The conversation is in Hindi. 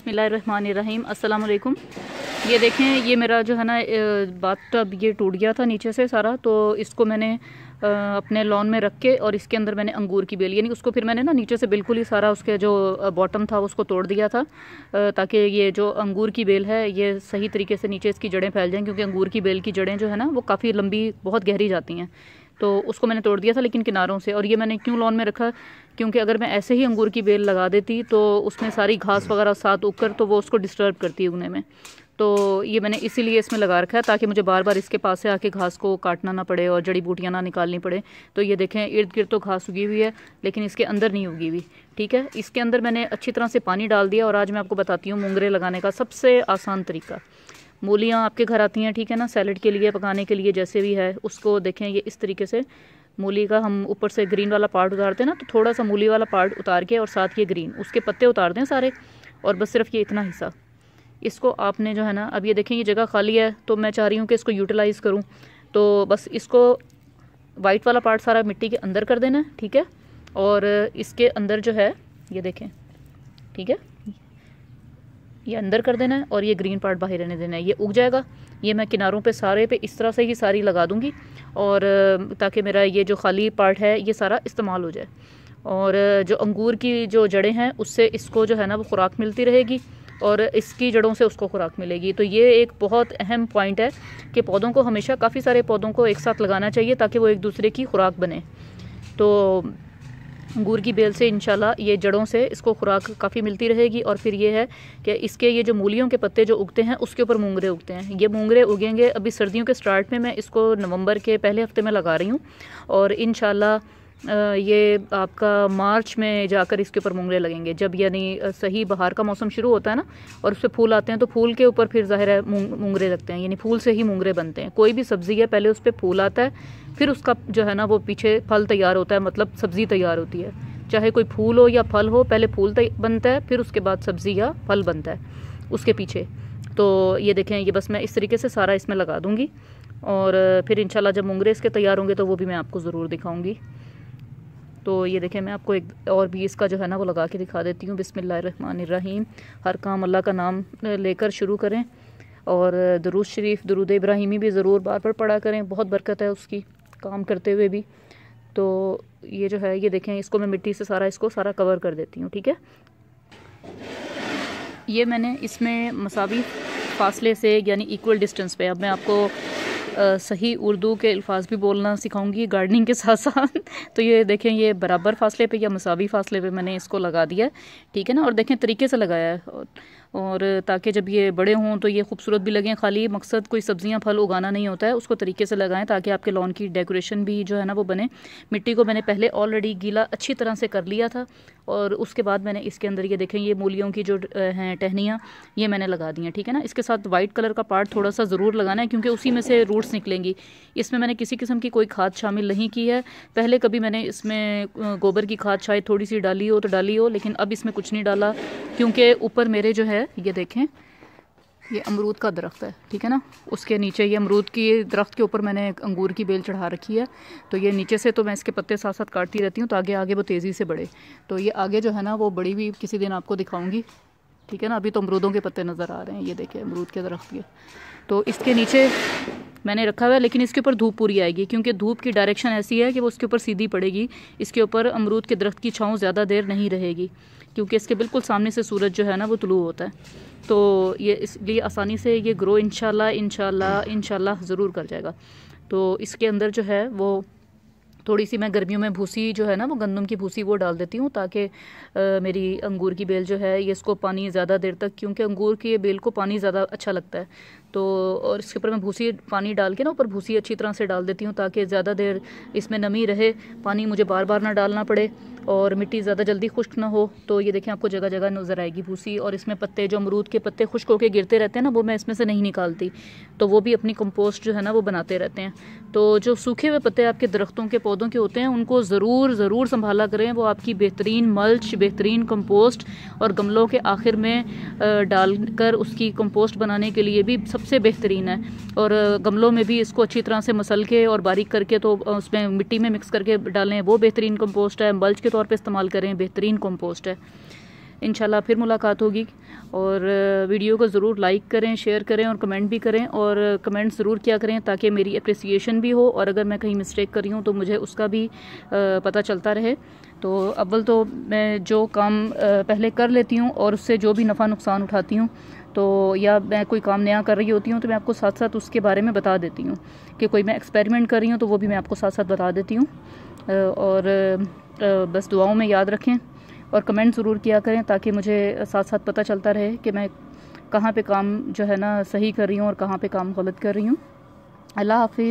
बिसमीम अल्लाम ये देखें ये मेरा जो है ना बात टब तो ये टूट गया था नीचे से सारा तो इसको मैंने अपने लॉन में रख के और इसके अंदर मैंने अंगूर की बेल यानी उसको फिर मैंने ना नीचे से बिल्कुल ही सारा उसके जो बॉटम था उसको तोड़ दिया था ताकि ये जो अंगूर की बेल है ये सही तरीके से नीचे इसकी जड़ें फैल जाएँ क्योंकि अंगूर की बेल की जड़ें जो है ना वो काफ़ी लंबी बहुत गहरी जाती हैं तो उसको मैंने तोड़ दिया था लेकिन किनारों से और ये मैंने क्यों लॉन में रखा क्योंकि अगर मैं ऐसे ही अंगूर की बेल लगा देती तो उसमें सारी घास हम्म। वगैरह साथ उग कर तो वो उसको डिस्टर्ब करती उगने में तो ये मैंने इसीलिए इसमें लगा रखा है ताकि मुझे बार बार इसके पास से आके घास को काटना ना पड़े और जड़ी बूटियाँ ना निकालनी पड़े तो ये देखें इर्द गिर्द तो घास उगी हुई है लेकिन इसके अंदर नहीं उगी हुई ठीक है इसके अंदर मैंने अच्छी तरह से पानी डाल दिया और आज मैं आपको बताती हूँ मूंगरे लगाने का सबसे आसान तरीका मूलियाँ आपके घर आती हैं ठीक है ना सैलड के लिए पकाने के लिए जैसे भी है उसको देखें ये इस तरीके से मूली का हम ऊपर से ग्रीन वाला पार्ट उतारते हैं ना तो थोड़ा सा मूली वाला पार्ट उतार के और साथ ये ग्रीन उसके पत्ते उतार दें सारे और बस सिर्फ ये इतना हिस्सा इसको आपने जो है ना अब ये देखें ये जगह खाली है तो मैं चाह रही हूँ कि इसको यूटिलाइज़ करूँ तो बस इसको वाइट वाला पार्ट सारा मिट्टी के अंदर कर देना ठीक है और इसके अंदर जो है ये देखें ठीक है ये अंदर कर देना है और ये ग्रीन पार्ट बाहर रहने देना है ये उग जाएगा ये मैं किनारों पे सारे पे इस तरह से ही सारी लगा दूँगी और ताकि मेरा ये जो खाली पार्ट है ये सारा इस्तेमाल हो जाए और जो अंगूर की जो जड़ें हैं उससे इसको जो है ना वो खुराक मिलती रहेगी और इसकी जड़ों से उसको खुराक मिलेगी तो ये एक बहुत अहम पॉइंट है कि पौधों को हमेशा काफ़ी सारे पौधों को एक साथ लगाना चाहिए ताकि वो एक दूसरे की खुराक बने तो अंगूर की बेल से इंशाल्लाह ये जड़ों से इसको खुराक काफ़ी मिलती रहेगी और फिर ये है कि इसके ये जो मूलियों के पत्ते जो उगते हैं उसके ऊपर मूंगरे उगते हैं ये मूंगरे उगेंगे अभी सर्दियों के स्टार्ट में मैं इसको नवंबर के पहले हफ्ते में लगा रही हूँ और इन ये आपका मार्च में जाकर इसके ऊपर मुंगले लगेंगे जब यानी सही बहार का मौसम शुरू होता है ना और उससे फूल आते हैं तो फूल के ऊपर फिर ज़ाहिर है मूंगरे लगते हैं यानी फूल से ही मूंगरे बनते हैं कोई भी सब्ज़ी है पहले उस पर फूल आता है फिर उसका जो है ना वो पीछे फल तैयार होता है मतलब सब्ज़ी तैयार होती है चाहे कोई फूल हो या फल हो पहले फूल बनता है फिर उसके बाद सब्ज़ी या फल बनता है उसके पीछे तो ये देखें ये बस मैं इस तरीके से सारा इसमें लगा दूँगी और फिर इंशाल्लाह जब मुंगरे इसके तैयार होंगे तो वो भी मैं आपको ज़रूर दिखाऊँगी तो ये देखें मैं आपको एक और भी इसका जो है ना वो लगा के दिखा देती हूँ बिसमीम हर काम अल्लाह का नाम लेकर शुरू करें और दरूद शरीफ दरूद इब्राहिमी भी ज़रूर बार बार पढ़ा करें बहुत बरकत है उसकी काम करते हुए भी तो ये जो है ये देखें इसको मैं मिट्टी से सारा इसको सारा कवर कर देती हूँ ठीक है ये मैंने इसमें मसावी फासले से यानी इक्वल डिस्टेंस पे अब मैं आपको सही उर्दू के अल्फाज भी बोलना सिखाऊंगी गार्डनिंग के साथ साथ तो ये देखें ये बराबर फासले पे या मसावी फासले पे मैंने इसको लगा दिया ठीक है ना और देखें तरीके से लगाया है और ताकि जब ये बड़े हों तो ये खूबसूरत भी लगें खाली मकसद कोई सब्जियां फल उगाना नहीं होता है उसको तरीके से लगाएं ताकि आपके लॉन की डेकोरेशन भी जो है ना वो बने मिट्टी को मैंने पहले ऑलरेडी गीला अच्छी तरह से कर लिया था और उसके बाद मैंने इसके अंदर ये देखें ये मूलियों की जो हैं टहनियाँ ये मैंने लगा दी हैं ठीक है ना इसके साथ वाइट कलर का पार्ट थोड़ा सा ज़रूर लगाना है क्योंकि उसी में से रूट्स निकलेंगी इसमें मैंने किसी किस्म की कोई खाद शामिल नहीं की है पहले कभी मैंने इसमें गोबर की खाद शायद थोड़ी सी डाली हो तो डाली हो लेकिन अब इसमें कुछ नहीं डाला क्योंकि ऊपर मेरे जो है है ये देखें ये अमरूद का दरख्त है ठीक है ना उसके नीचे ये अमरूद की दरख्त के ऊपर मैंने अंगूर की बेल चढ़ा रखी है तो ये नीचे से तो मैं इसके पत्ते साथ साथ काटती रहती हूँ तो आगे आगे वो तेज़ी से बढ़े तो ये आगे जो है ना वो बड़ी भी किसी दिन आपको दिखाऊंगी ठीक है ना अभी तो अमरूदों के पत्ते नज़र आ रहे हैं ये देखें अमरूद के दरख्त के तो इसके नीचे मैंने रखा हुआ है लेकिन इसके ऊपर धूप पूरी आएगी क्योंकि धूप की डायरेक्शन ऐसी है कि वो उसके ऊपर सीधी पड़ेगी इसके ऊपर अमरूद के दरख्त की छाँव ज़्यादा देर नहीं रहेगी क्योंकि इसके बिल्कुल सामने से सूरज जो है ना वो तुलू होता है तो ये इसलिए आसानी से ये ग्रो इन शाला इन ज़रूर कर जाएगा तो इसके अंदर जो है वो थोड़ी सी मैं गर्मियों में भूसी जो है ना वो गंदम की भूसी वो डाल देती हूँ ताकि मेरी अंगूर की बेल जो है ये इसको पानी ज़्यादा देर तक क्योंकि अंगूर की बेल को पानी ज़्यादा अच्छा लगता है तो और इसके ऊपर मैं भूसी पानी डाल के ना ऊपर भूसी अच्छी तरह से डाल देती हूँ ताकि ज़्यादा देर इसमें नमी रहे पानी मुझे बार बार ना डालना पड़े और मिट्टी ज़्यादा जल्दी खुश्क ना हो तो ये देखें आपको जगह जगह नज़र आएगी भूसी और इसमें पत्ते जो अमरूद के पत्ते खुश्क होकर गिरते रहते हैं ना वो मैं इसमें से नहीं निकालती तो वो भी अपनी कंपोस्ट जो है ना वो बनाते रहते हैं तो जो सूखे हुए पत्ते आपके दरख्तों के पौधों के होते हैं उनको ज़रूर ज़रूर संभाला करें वो आपकी बेहतरीन मल्च बेहतरीन कम्पोस्ट और गमलों के आखिर में डालकर उसकी कंपोस्ट बनाने के लिए भी सब सबसे बेहतरीन है और गमलों में भी इसको अच्छी तरह से मसल के और बारीक करके तो उसमें मिट्टी में मिक्स करके डालें वो बेहतरीन कंपोस्ट है मल्च के तौर पर इस्तेमाल करें बेहतरीन कंपोस्ट है इन फिर मुलाकात होगी और वीडियो को ज़रूर लाइक करें शेयर करें और कमेंट भी करें और कमेंट ज़रूर किया करें ताकि मेरी अप्रिसिएशन भी हो और अगर मैं कहीं मिस्टेक कर रही हूँ तो मुझे उसका भी पता चलता रहे तो अव्वल तो मैं जो काम पहले कर लेती हूँ और उससे जो भी नफ़ा नुकसान उठाती हूँ तो या मैं कोई काम नया कर रही होती हूँ तो मैं आपको साथ साथ उसके बारे में बता देती हूँ कि कोई मैं एक्सपेरिमेंट कर रही हूँ तो वो भी मैं आपको साथ साथ बता देती हूँ और बस दुआओं में याद रखें और कमेंट ज़रूर किया करें ताकि मुझे साथ साथ पता चलता रहे कि मैं कहाँ पे काम जो है ना सही कर रही हूँ और कहाँ पे काम गलत कर रही हूँ अल्लाह हाफिज़